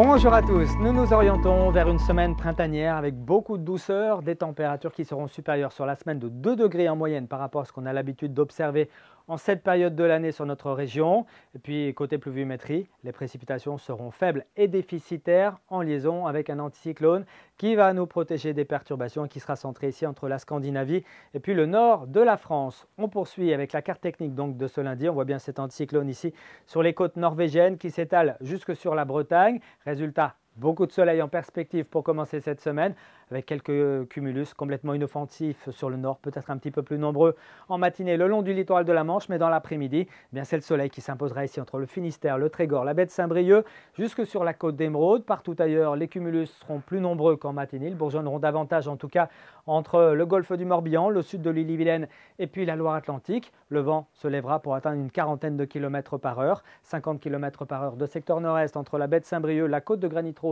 Bonjour à tous, nous nous orientons vers une semaine printanière avec beaucoup de douceur, des températures qui seront supérieures sur la semaine de 2 degrés en moyenne par rapport à ce qu'on a l'habitude d'observer en cette période de l'année sur notre région. Et puis côté pluviométrie, les précipitations seront faibles et déficitaires en liaison avec un anticyclone qui va nous protéger des perturbations et qui sera centré ici entre la Scandinavie et puis le nord de la France. On poursuit avec la carte technique donc de ce lundi. On voit bien cet anticyclone ici sur les côtes norvégiennes qui s'étale jusque sur la Bretagne. Résultat, Beaucoup de soleil en perspective pour commencer cette semaine, avec quelques cumulus complètement inoffensifs sur le nord, peut-être un petit peu plus nombreux en matinée le long du littoral de la Manche, mais dans l'après-midi, eh bien c'est le soleil qui s'imposera ici entre le Finistère, le Trégor, la baie de Saint-Brieuc, jusque sur la côte d'Émeraude. Partout ailleurs, les cumulus seront plus nombreux qu'en matinée, ils bourgeonneront davantage en tout cas entre le golfe du Morbihan, le sud de l'île vilaine et puis la Loire-Atlantique. Le vent se lèvera pour atteindre une quarantaine de kilomètres par heure, 50 km par heure de secteur nord-est entre la baie de Saint-Brieuc, la côte de Granitro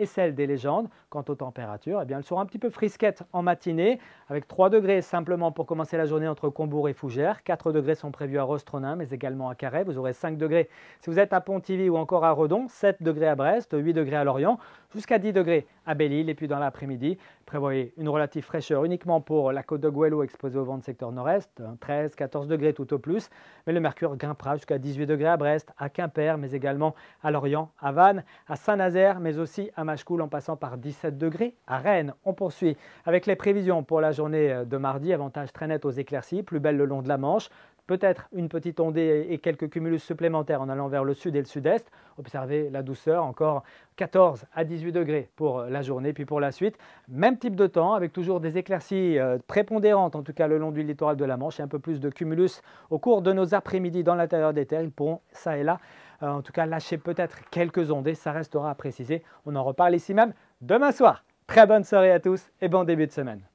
et celle des légendes. Quant aux températures, eh bien, elles seront un petit peu frisquettes en matinée, avec 3 degrés simplement pour commencer la journée entre Combourg et Fougères. 4 degrés sont prévus à Rostronin, mais également à Carhaix. Vous aurez 5 degrés si vous êtes à Pontivy ou encore à Redon, 7 degrés à Brest, 8 degrés à Lorient jusqu'à 10 degrés à belle Et puis dans l'après-midi, prévoyez une relative fraîcheur uniquement pour la côte de Guélo exposée au vent du secteur nord-est, 13-14 hein, degrés tout au plus. Mais le mercure grimpera jusqu'à 18 degrés à Brest, à Quimper, mais également à Lorient, à Vannes, à Saint-Nazaire, mais aussi à Machecoul en passant par 17 degrés à Rennes. On poursuit avec les prévisions pour la journée euh, de mardi. Avantage très net aux éclaircies, plus belle le long de la Manche peut-être une petite ondée et quelques cumulus supplémentaires en allant vers le sud et le sud-est. Observez la douceur, encore 14 à 18 degrés pour euh, la journée, puis pour la suite. Même type de temps, avec toujours des éclaircies euh, prépondérantes, en tout cas le long du littoral de la Manche, et un peu plus de cumulus au cours de nos après-midi dans l'intérieur des terres. Ils pourront, ça et là, euh, en tout cas lâcher peut-être quelques ondées, ça restera à préciser. On en reparle ici même demain soir. Très bonne soirée à tous et bon début de semaine.